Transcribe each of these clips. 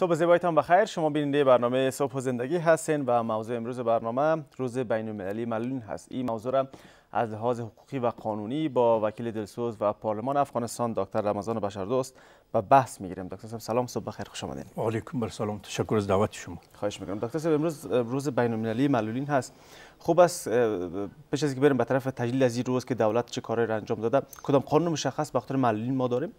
صبح زیبایتان بخیر شما بیننده برنامه صبح و زندگی هستین و موضوع امروز برنامه روز بین المللی معلولین هست این موضوع را از لحاظ حقوقی و قانونی با وکیل دلسوز و پارلمان افغانستان دکتر رمضان بشردوست و بحث میگیریم دکتر صاحب سلام صبح بخیر خوش آمدین علیکم بر سلام تشکر از دعوت شما خواهش میکنم دکتر صاحب امروز روز بین المللی معلولین هست خوب است پیش از که بریم به طرف تجلیل از این روز که دولت چه کاری را انجام داده کدام قانون مشخص به معلولین ما داریم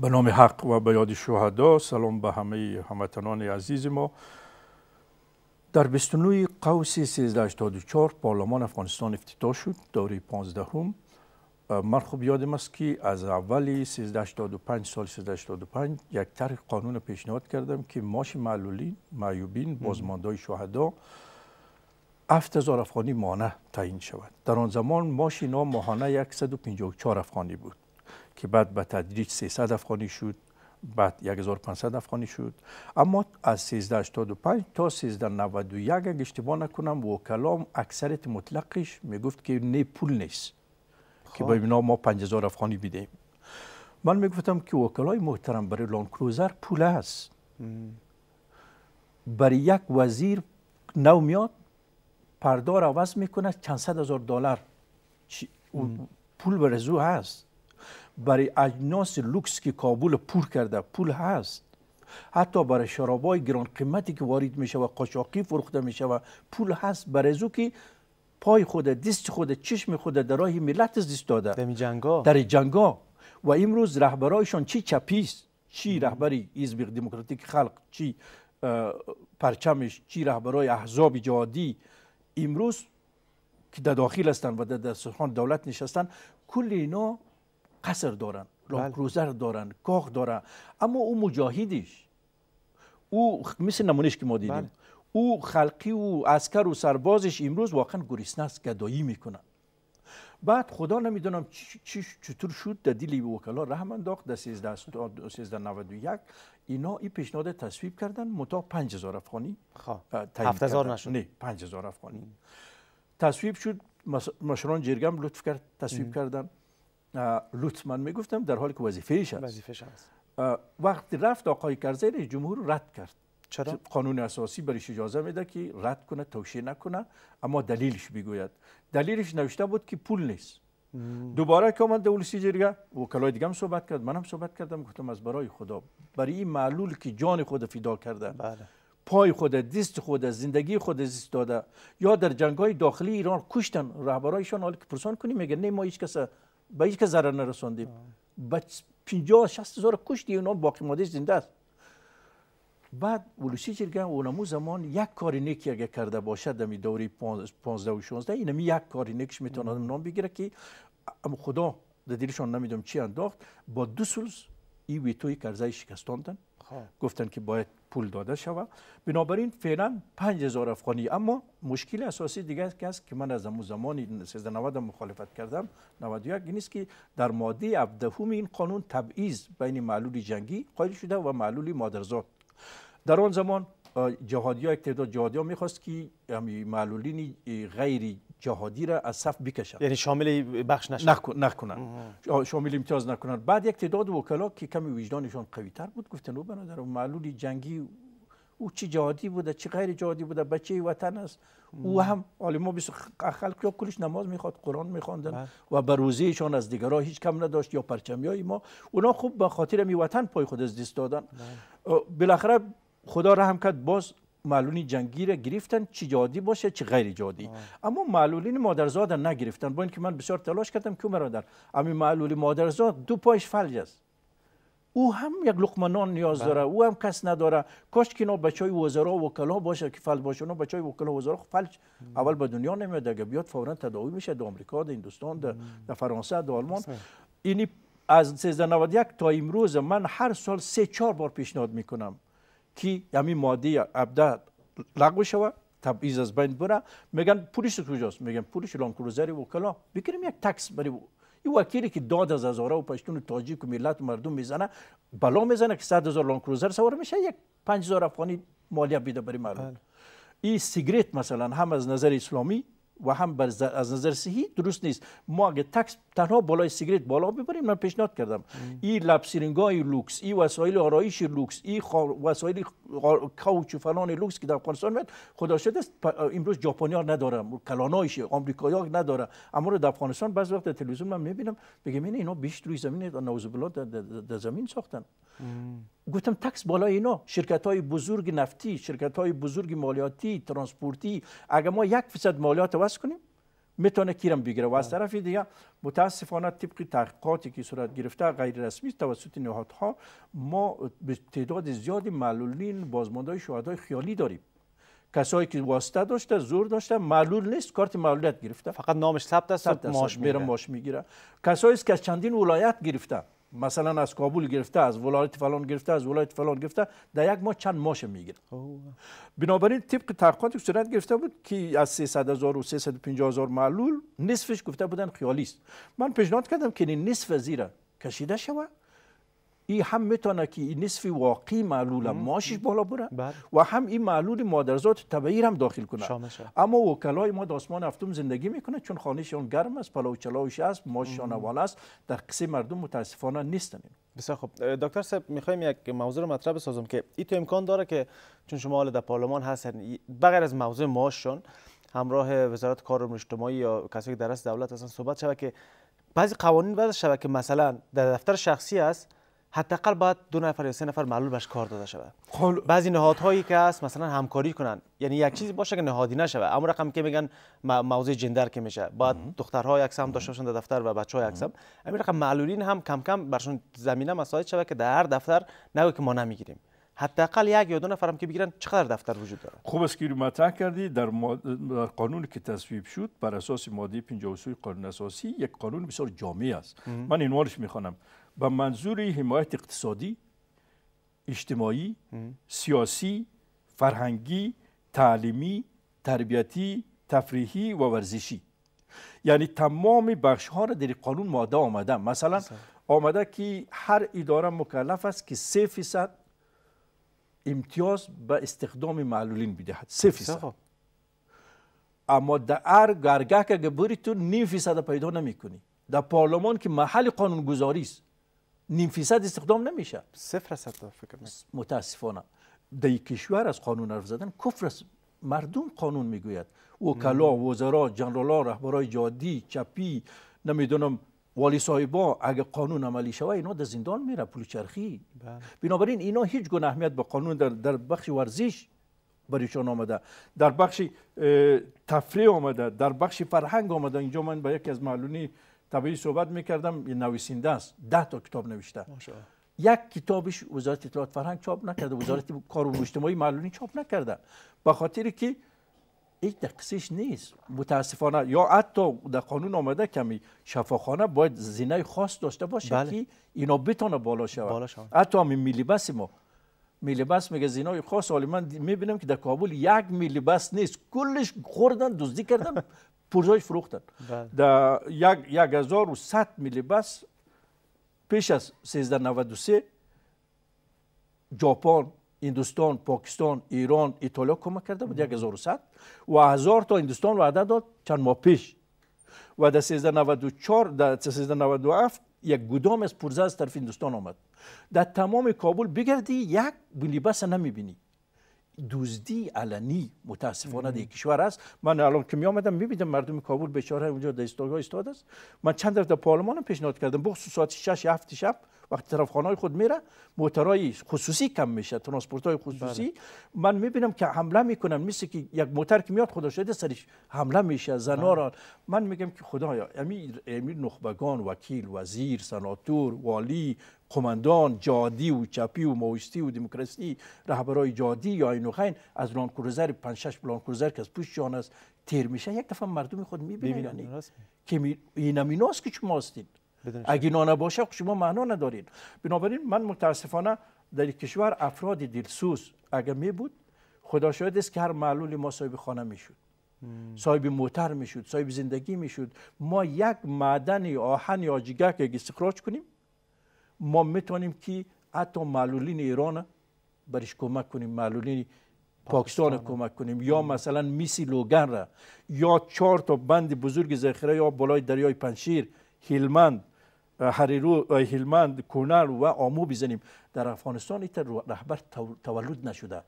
به نام حق و به یاد شهدا سلام به همه هموطنان عزیز ما در 29 قوس 1384 پارلمان افغانستان افتتاح شد دوره 15 هم من خوب یادم است که از اول 1385 سال 1385 یک طرح قانون پیشنهاد کردم که ماش معلولین معیوبین بازماندهای شهدا 7000 افغانی مانه تعیین شود در آن زمان ماش اینا ماهانه 154 افغانی بود که بعد به تدریج 300 افغانی شد بعد 1500 افغانی شد اما از 1385 تا 1391 اگه اشتباه نکنم کلام اکثریت مطلقش میگفت که نه پول نیست خب. که با اینا ما 5000 افغانی بدهیم. من میگفتم که وکلای محترم برای لان کروزر پول است برای یک وزیر نو میاد پردار عوض میکنه چند صد هزار دلار پول برزو هست برای اجناس لوکس که کابل پور کرده پول هست حتی برای شرابای گران قیمتی که وارد میشه و قاچاقی فروخته میشه و پول هست برای زو که پای خود دست خود چشم خود در راه ملت زیست داده در جنگا در جنگا و امروز رهبرایشان چی چپیست چی رهبری حزب دموکراتیک خلق چی پرچمش چی رهبرای احزاب جهادی امروز که در داخل هستند و در دا دولت نشستند کل اینا قصر دارن لانکروزر بله. دارن کاخ دارن اما او مجاهدش او مثل نمونش که ما دیدیم بله. او خلقی و عسکر و سربازش امروز واقعا گریسنه است گدایی میکنن بعد خدا نمیدونم چطور شد در دل وکلا رحم انداخت در 1391 اینا این پیشنهاد تصویب کردن متا 5000 افغانی خب. هزار نشد نه 5000 افغانی تصویب شد مشران جرگم لطف کرد تصویب کردن لوتمن میگفتم در حالی که وظیفه است هست است وقتی رفت آقای کرزی رئیس جمهور رد کرد چرا؟ قانون اساسی برش اجازه میده که رد کنه توشی نکنه اما دلیلش بگوید دلیلش نوشته بود که پول نیست دوباره که آمد دولسی جرگه کلای دیگه هم صحبت کرد منم صحبت کردم گفتم از برای خدا برای این معلول که جان خود فدا کرده بله. پای خود دست خود زندگی خود دست داده یا در جنگ های داخلی ایران کشتن رهبرایشان حال که پرسان کنی میگه نه ما هیچ کس به هیچ که ضرر نرسوندیم به 50 60 هزار کشتی اونا باقی ماده زنده است بعد ولوسی چرگن اونمو زمان یک کاری نیکی اگه کرده باشد دمی دوری 15 و 16 اینمی یک کاری نیکش میتونه نام بگیره که خدا در دلشان نمیدونم چی انداخت با دو سلس ای ویتوی کرزه شکستاندن خب. گفتن که باید پول داده شود بنابراین فعلا 5000 افغانی اما مشکل اساسی دیگه است که من از امو زمان 1390 مخالفت کردم 91 این است که در ماده 17 این قانون تبعیض بین معلول جنگی قائل شده و معلول مادرزاد در آن زمان جهادی ها یک جهادی ها میخواست که یعنی معلولین غیر جهادی را از صف بکشند یعنی شامل بخش نشن نکنند. شامل امتیاز نکنند بعد یک تعداد وکلا که کمی وجدانشان قوی تر بود گفتن او برادر معلول جنگی او چی جهادی بوده چی غیر جهادی بوده بچه وطن است او هم حالا ما خلق یا کلش نماز میخواد قرآن میخواندن بله. و بر ایشان از دیگرها هیچ کم نداشت یا پرچمی های ما اونا خوب به خاطر می وطن پای خود از دست دادن بله. بالاخره خدا رحم کرد باز معلولین جنگی را گرفتن چی جادی باشه چی غیر جادی اما معلولین مادرزاد را نگرفتن با اینکه من بسیار تلاش کردم که برادر امی معلول مادرزاد دو پایش فلج است او هم یک لقمه نان نیاز بله. داره او هم کس نداره کاش که اینا بچهای وزرا و وکلا باشه که فلج باشه اونا بچهای وکلا وزرا خب فلج اول به دنیا نمیاد اگه بیاد فورا تداوی میشه در آمریکا در هندوستان در فرانسه در آلمان اینی از 1391 تا امروز من هر سال سه چهار بار پیشنهاد میکنم که یامی ماده ابدا لغو شوه تبعیض از بین بره میگن پولش کجاست میگن پولش لانکروزر و کلا بگیریم یک تکس برای این وکیلی که داد از هزاره و پشتون و تاجیک و ملت و مردم میزنه بلا میزنه که صد هزار لانکروزر سوار میشه یک پنج هزار افغانی مالیه بیده بری مردم بله. این سیگریت مثلا هم از نظر اسلامی و هم از نظر صحی درست نیست ما اگه تکس تنها بالای سیگریت بالا ببریم من پیشنهاد کردم این لب لوکس این وسایل آرایش لوکس این وسایل کاوچ و فلان لوکس که در افغانستان میاد خدا شد است امروز ژاپنی ها ندارم کلانایش آمریکایی ها نداره اما رو در افغانستان بعض وقت تلویزیون من میبینم بگم اینا بیش روی زمین نوز در زمین ساختن گفتم تکس بالا اینا شرکت های بزرگ نفتی شرکت های بزرگ مالیاتی ترانسپورتی اگر ما یک فیصد مالیات وضع کنیم میتونه کیرم بگیره و از طرف دیگه متاسفانه طبق تحقیقاتی که صورت گرفته غیر رسمی توسط نهادها ما به تعداد زیادی معلولین بازمانده شهدای خیالی داریم کسایی که واسطه داشته زور داشته معلول نیست کارت معلولیت گرفته فقط نامش ثبت است ماش میره ماش میگیره کسایی که از چندین ولایت گرفته مثلا از کابل گرفته از ولایت فلان گرفته از ولایت فلان گرفته در یک ماه چند ماش میگیره بنابراین طبق تحقیقات صورت گرفته بود که از 300 هزار و 350 هزار معلول نصفش گفته بودن خیالی است من پیشنهاد کردم که این نصف زیره کشیده شود ای هم میتونه که این نصف واقعی معلول ماشش بالا بره بله. و هم این معلول مادرزاد طبیعی هم داخل کنه شامشه. اما وکلای ما در آسمان هفتم زندگی میکنه چون خانهشان گرم است پلاو چلاوش است ماششان شانوال است در قصه مردم متاسفانه نیستن بسیار خب دکتر صاحب میخوایم یک موضوع رو مطرح بسازم که این تو امکان داره که چون شما حالا در پارلمان هستن بغیر از موضوع ماششون همراه وزارت کار و اجتماعی یا کسی که در دولت اصلا صحبت شود که بعضی قوانین وضع شود که مثلا در دفتر شخصی است حداقل باید دو نفر یا سه نفر معلول بهش کار داده شود خل... بعضی نهادهایی که هست مثلا همکاری کنن یعنی یک چیزی باشه که نهادی نشه اما رقم که میگن موضوع جندر که میشه بعد دخترها سم داشته باشن در دفتر و بچه‌ها یک همین رقم معلولین هم کم کم برشون زمینه مساعد شود که در هر دفتر نگو که ما نمیگیریم حداقل یک یا دو نفرم که بگیرن چقدر دفتر وجود داره خوب است که مطرح کردی در, ماد... در قانونی که تصویب شد بر اساس ماده 53 قانون اساسی یک قانون بسیار جامع است من اینوارش میخوانم به منظور حمایت اقتصادی اجتماعی سیاسی فرهنگی تعلیمی تربیتی تفریحی و ورزشی یعنی تمام بخش ها را در قانون ماده آمده مثلا آمده که هر اداره مکلف است که 3% فیصد امتیاز به استخدام معلولین بدهد 3% خب، فیصد خب. اما در هر گرگه که بری تو نیم فیصد پیدا نمی کنی در پارلمان که محل گذاری است نیم فیصد استخدام نمیشه صفر است فکر متاسفانه در کشور از قانون حرف زدن کفر است مردم قانون میگوید وکلا وزرا جنرالا رهبرای جادی چپی نمیدونم والی صاحبا اگه قانون عملی شوه اینا در زندان میره پول چرخی بله. بنابراین اینا هیچ گونه اهمیت به قانون در, در بخش ورزش برایشان آمده در بخش تفریح آمده در بخش فرهنگ آمده اینجا من به یکی از معلومی طبیعی صحبت میکردم یه نویسنده است ده تا کتاب نوشته یک کتابش وزارت اطلاعات فرهنگ چاپ نکرده وزارت کار و اجتماعی معلومی چاپ نکرده به خاطر که یک دقیقش نیست متاسفانه یا حتی در قانون آمده کمی شفاخانه باید زینه خاص داشته باشه بله. که اینا بتونه بالا شود حتی هم میلی بس ما میلی بس میگه زینه خاص حالا من میبینم که در کابل یک میلی بس نیست کلش خوردن دزدی کردن پرزایش فروختن بله. در یک, یک هزار میلی بس پیش از 1393 ژاپن هندوستان پاکستان ایران ایتالیا کمک کرده بود 1100 و هزار تا هندوستان وعده داد چند ماه پیش و در 1394 در 1397 یک گودام از پرزه از طرف هندوستان آمد در تمام کابل بگردی یک بلیبس نمیبینی دوزدی علنی متاسفانه در کشور است من الان که می آمدم می بیدم مردم کابل بیچاره اونجا در استاگاه استاد است من چند دفعه پارلمان پیشنهاد کردم بخصوص ساعت 6 7 شب وقتی طرف خانه خود میره موترای خصوصی کم میشه ترانسپورت های خصوصی بله. من من میبینم که حمله میکنن مثل که یک موتر که میاد خدا شده سرش حمله میشه بله. زنا را من میگم که خدایا امیر امیر نخبگان وکیل وزیر سناتور والی قماندان جادی و چپی و ماویستی و دموکراسی رهبرای جادی یا اینوخین از پنج شش 6 که از جان است تیر میشه یک دفعه مردم خود میبینن یعنی که می... اینمیناست که شما هستید اگه نه باشه خب شما معنا ندارید بنابراین من متاسفانه در کشور افراد دلسوز اگه می بود خدا شاید است که هر معلول ما صاحب خانه میشد صاحب موتر میشد صاحب زندگی میشد ما یک معدن آهن یا که استخراج کنیم ما میتونیم که حتی معلولین ایران برش کمک کنیم معلولین پاکستان کمک کنیم یا مثلا میسی لوگن را یا چهار تا بند بزرگ ذخیره یا بالای دریای پنشیر هیلمند حریرو هلمند کنر و آمو بزنیم در افغانستان این رهبر تولد نشده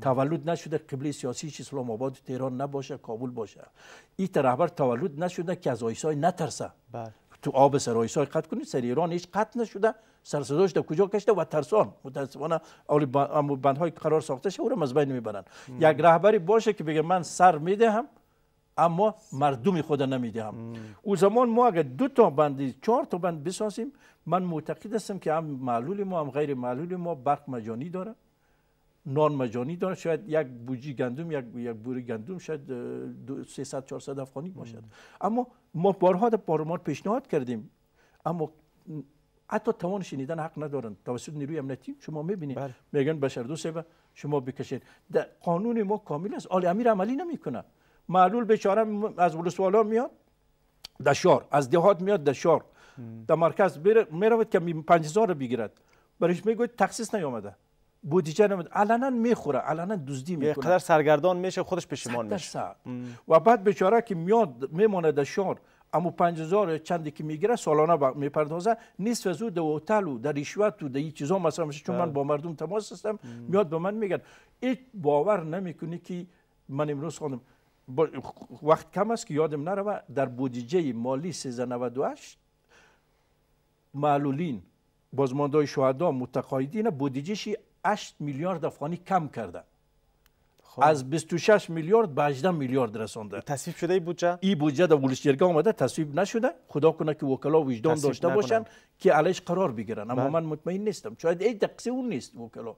تولد نشده قبلی سیاسی اسلام آباد تهران نباشه کابل باشه این رهبر تولد نشده که از آیسای نترسه بله تو آب سرای سای قطع کنید سر ایران هیچ قطع نشده سرسداش در کجا کشته و ترسان متاسفانه اولی های قرار ساخته شده او را از بین میبرن یک رهبری باشه که بگه من سر میدهم اما مردم خود نمیدهم او زمان ما اگر دو تا بندی چهار تا بند بسازیم من معتقد هستم که هم معلول ما هم غیر معلول ما برق مجانی داره نان مجانی دارن شاید یک بوجی گندم یک یک بوری گندم شاید 300 400 افغانی باشد اما ما بارها در پارلمان پیشنهاد کردیم اما حتی توان شنیدن حق ندارن توسط نیروی امنیتی شما میبینید بله. میگن بشر دوست شما بکشید در قانون ما کامل است آل امیر عملی نمیکنه معلول بیچاره از ولسوالا میاد دشار از دهات میاد دشار در مرکز میرود که 5000 رو بگیرد برایش میگوید تخصیص نیامده بودجه نمید علنا میخوره علنا دزدی میکنه قدر سرگردان میشه خودش پشیمان میشه و بعد بیچاره که میاد میمونه در شهر اما 5000 چندی که میگیره سالانه میپردازه نصف از او در هتل و در رشوت و در چیزا مثلا میشه چون من بله. با مردم تماس هستم میاد به من میگه هیچ باور نمیکنی که من امروز خانم وقت کم است که یادم نرود در بودجه مالی 1398 معلولین بازماندهای شهدا متقاعدین بودجهش 8 میلیارد افغانی کم کرده خب. از 26 میلیارد به 18 میلیارد رسانده تصویب شده ای بودجه ای بودجه در ولسجرگه آمده تصویب نشده خدا کنه که وکلا وجدان داشته باشن که علیش قرار بگیرن اما بله. من مطمئن نیستم شاید ای دقیقه اون نیست وکلا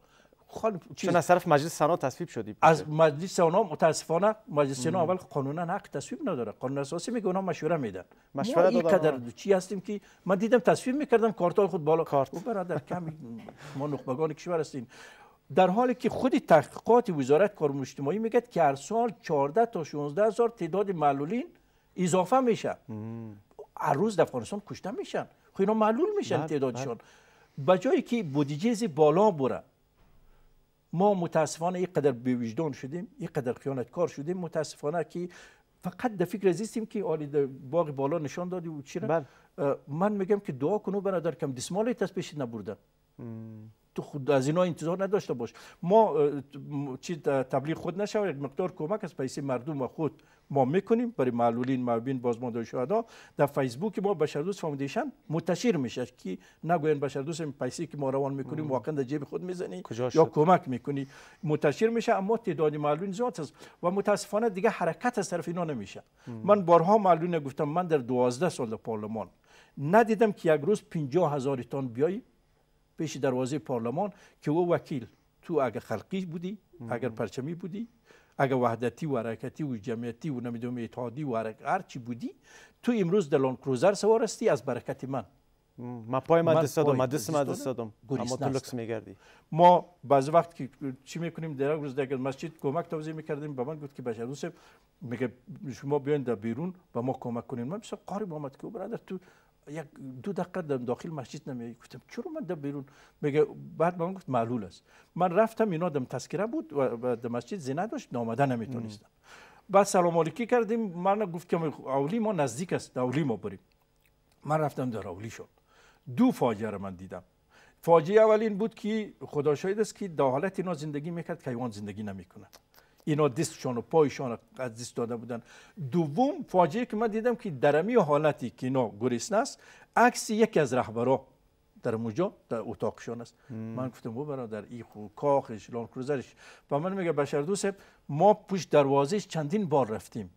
چون از طرف مجلس سنا تصویب شدی از مجلس سنا متاسفانه مجلس سنا اول قانونا حق تصویب نداره قانون اساسی میگه اونا مشوره میدن مشوره ما قدر چی هستیم که من دیدم تصویب میکردم کارتال خود بالا کارت او برادر کمی ما نخبگان کشور هستیم در حالی که خود تحقیقات وزارت کار اجتماعی میگه که هر سال 14 تا 16 هزار تعداد معلولین اضافه میشه هر روز در افغانستان کشته میشن خب اینا معلول میشن بله، تعدادشون بله. جایی که بودجه بالا بره ما متاسفانه اینقدر به وجدان شدیم اینقدر خیانتکار شدیم متاسفانه که فقط در فکر زیستیم که آلی در باغ بالا نشان دادی و چی بله. من میگم که دعا کنو برادر کم دسمالی تست پیش نبردن تو خود از اینا انتظار نداشته باش ما چی تبلیغ خود نشه یک مقدار کمک از پیسی مردم و خود ما میکنیم برای معلولین مابین بازمانده شهدا در فیسبوک ما بشردوست فاندیشن منتشر میشه که نگوین بشردوست این پیسی که ما روان میکنیم واقعا در جیب خود میزنی یا کمک میکنی منتشر میشه اما تعداد معلولین زیاد است و متاسفانه دیگه حرکت از طرف اینا نمیشه من بارها معلولین گفتم من در 12 سال در پارلمان ندیدم که یک روز 50 هزار تن بیای پیش دروازه پارلمان که او وکیل تو اگر خلقی بودی اگر پرچمی بودی اگه وحدتی و حرکتی و جمعیتی و نمیدونم اتحادی و هر چی بودی تو امروز در کروزر سوار هستی از برکت من ما پای مدرسه ما مدرسه مدرسه دادم اما تو لکس میگردی ما بعض وقت که چی میکنیم در روز در مسجد کمک توزیع میکردیم به من گفت که بشر میگه شما بیاین در بیرون و ما کمک کنیم. من مثلا قاری محمد که برادر تو یک دو دقیقه در داخل مسجد نمی گفتم چرا من در بیرون میگه بعد من گفت معلول است من رفتم اینا دم تذکره بود و در مسجد زینه داشت نامده نمیتونستم بعد سلام علیکی کردیم من گفت که اولی ما نزدیک است اولی ما بریم من رفتم در اولی شد دو فاجعه من دیدم فاجعه اولین بود که خدا شاید است که در حالت اینا زندگی میکرد که ایوان زندگی نمیکنه اینا دستشان و پایشان از دست داده بودن دوم فاجعه که من دیدم که درمی حالتی که اینا گریس است عکس یکی از رهبرا در موجا در اتاقشان است من گفتم او برادر ای خو کاخش لان کروزرش و من میگه بشر دوست ما پشت دروازش چندین بار رفتیم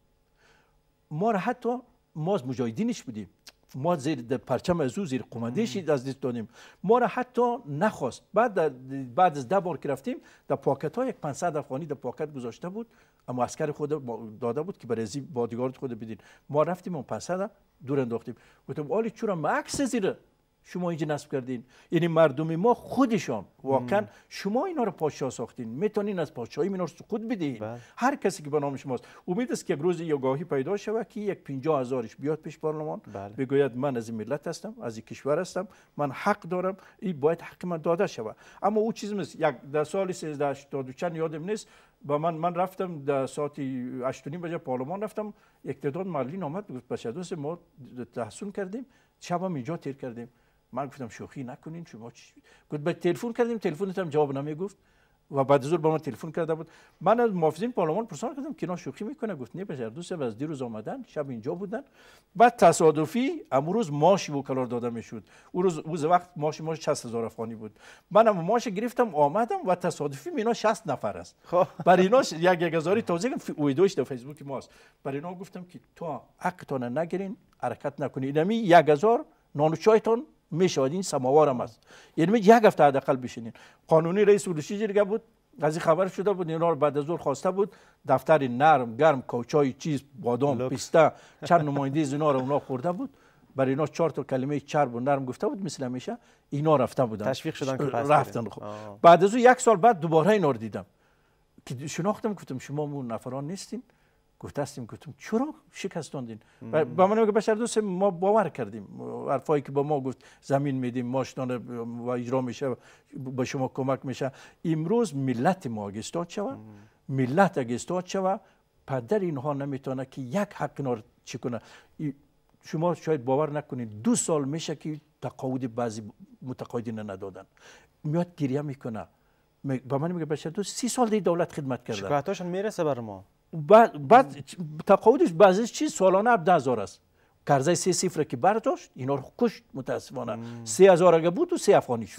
ما را حتی ما از مجاهدینش بودیم ما زیر پرچم از او زیر شید از دست دادیم ما را حتی نخواست بعد بعد از ده بار که رفتیم در پاکت ها یک 500 افغانی در پاکت گذاشته بود اما عسکر خود داده بود که برای زی بادیگارد خود بدین ما رفتیم اون 500 دور انداختیم گفتم آلی چرا ما عکس زیر شما اینجا نصب کردین یعنی مردم ما خودشان واقعا شما اینا رو پادشاه ساختین میتونین از پادشاهی اینا رو سقوط بدین بله. هر کسی که به نام شماست امید است که یک روز یگاهی پیدا شود که یک 50 هزارش بیاد پیش پارلمان بله. بگوید من از این ملت هستم از این کشور هستم من حق دارم این باید حق من داده شود اما او چیز نیست یک در سال 13 چند یادم نیست با من من رفتم در ساعت 8 بجا پارلمان رفتم یک تعداد بود آمد گفت ما تحسن کردیم اینجا تیر کردیم من گفتم شوخی نکنین شما چی گفت به تلفن کردیم تلفن هم جواب نمیگفت و بعد زور با ما تلفن کرده بود من از محافظین پارلمان پرسان کردم که اینا شوخی میکنه گفت نه بشر دوست از دیروز آمدن شب اینجا بودن بعد تصادفی امروز ماشی کلار داده میشد اون روز روز وقت ماش ماش 60000 افغانی بود منم ماش گرفتم آمدم و تصادفی اینا 60 نفر است خب. برای اینا یک یک هزاری توزیع ویدیوش در فیسبوک ماست برای اینا گفتم که تو تو نگیرین حرکت نکنین اینمی 1000 نان و چایتون میشود این سماوار هم است یعنی یک هفته حداقل بشینین قانونی رئیس بلوچی جرگه بود از خبر شده بود اینا بعد از ظهر خواسته بود دفتر نرم گرم کوچای چیز بادام پسته چند نماینده از اینا رو اونا خورده بود برای اینا چهار تا کلمه چرب و نرم گفته بود مثل همیشه اینا رفته بودن تشویق شدن که رفتن خب بعد از او یک سال بعد دوباره اینا رو دیدم که شناختم گفتم شما مون نفران نیستین گفتستیم که گفتم چرا شکستاندین به من میگه بشر دوست ما باور کردیم حرفایی که با ما گفت زمین میدیم ماشنان و اجرا میشه به شما کمک میشه امروز ملت ما اگه استاد ملت اگه استاد پدر اینها نمیتونه که یک حق نار چی شما شاید باور نکنید دو سال میشه که تقاعد بعضی متقاعدین ندادن میاد گریه میکنه به من میگه بشر دوست سی سال دی دولت خدمت کرده شکایتاشون میرسه بر ما و بس تقاعدش بعضیش چی سالانه 10000 است کارزای 3 صفره که برداشت اینا ر خوش متاسفانه 3000 اگ بود و 3 افغانیش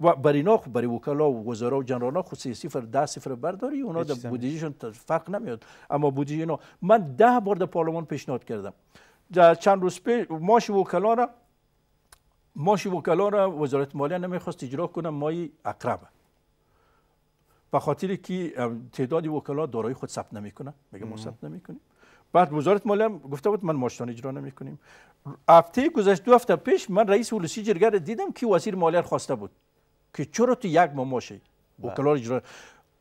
و بر اینا خب، بر وکلا و وزرا و جنرال‌ها خو 0 10 صفره برداری اونا ده بودیشون تفرق نمیاد اما بودی اینا من 10 بار ده پارلمان پیشنهاد کردم چند روز پیش ماشی وکلا موش وکلا وزارت مالیه نمیخواست اجرا کنه مایی عقربه به خاطر که تعداد وکلا دارایی خود ثبت نمیکنه میگه ما ثبت نمیکنیم بعد وزارت مالیه گفته بود من ماشتان اجرا نمیکنیم هفته گذشته دو هفته پیش من رئیس ولسی جرگر دیدم که وزیر مالیه خواسته بود که چرا تو یک ماه ماشه بله. وکلا اجرا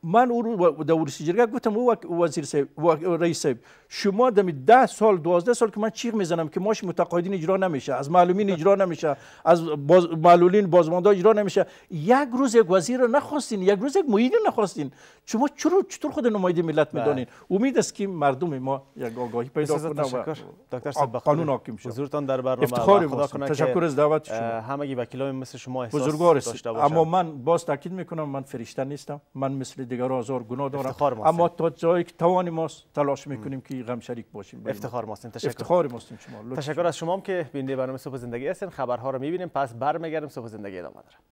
من او رو در گفتم او وزیر سیب و رئیس سیب شما دم ده سال دوازده سال که من چیغ میزنم که ماش متقاعدین اجرا نمیشه از معلومین اجرا نمیشه از باز معلولین بازماندا اجرا نمیشه یک روز یک وزیر رو نخواستین یک روز یک نخواستین شما چرا چطور خود نماینده ملت میدانین امید است که مردم ما یک آگاهی پیدا کنه و دکتر صاحب قانون حاکم در برنامه افتخار ما تشکر از دعوت شما همگی وکیلای مثل شما احساس داشته اما من باز تاکید میکنم من فرشته نیستم من مثل دیگر آزار گناه داره. اما تا جایی که توان ماست تلاش میکنیم که غم شریک باشیم افتخار ماستیم تشکر افتخار ماستیم شما تشکر از شما که بیننده برنامه صبح زندگی هستین خبرها رو میبینیم پس برمیگردیم صبح زندگی ادامه داره